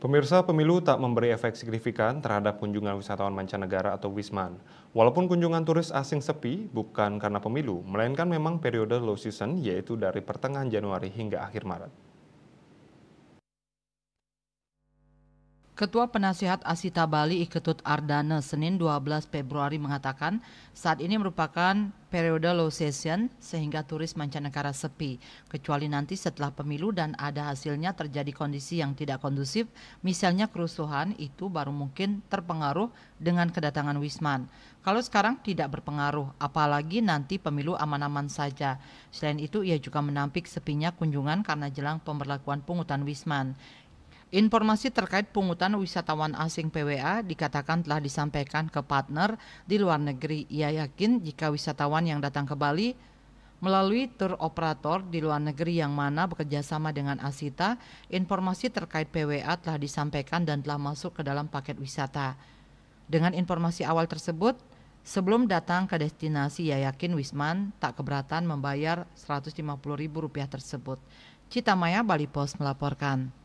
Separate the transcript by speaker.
Speaker 1: Pemirsa, pemilu tak memberi efek signifikan terhadap kunjungan wisatawan mancanegara atau Wisman. Walaupun kunjungan turis asing sepi, bukan karena pemilu, melainkan memang periode low season, yaitu dari pertengahan Januari hingga akhir Maret.
Speaker 2: Ketua Penasihat Asita Bali Iketut Ardana Senin 12 Februari mengatakan saat ini merupakan periode low season sehingga turis mancanegara sepi. Kecuali nanti setelah pemilu dan ada hasilnya terjadi kondisi yang tidak kondusif, misalnya kerusuhan itu baru mungkin terpengaruh dengan kedatangan Wisman. Kalau sekarang tidak berpengaruh, apalagi nanti pemilu aman-aman saja. Selain itu ia juga menampik sepinya kunjungan karena jelang pemberlakuan pungutan Wisman. Informasi terkait pungutan wisatawan asing PWA dikatakan telah disampaikan ke partner di luar negeri. Ia yakin jika wisatawan yang datang ke Bali melalui tur operator di luar negeri yang mana bekerjasama dengan Asita, informasi terkait PWA telah disampaikan dan telah masuk ke dalam paket wisata. Dengan informasi awal tersebut, sebelum datang ke destinasi, ia yakin Wisman tak keberatan membayar Rp150.000 tersebut. Cita Maya Bali Post melaporkan.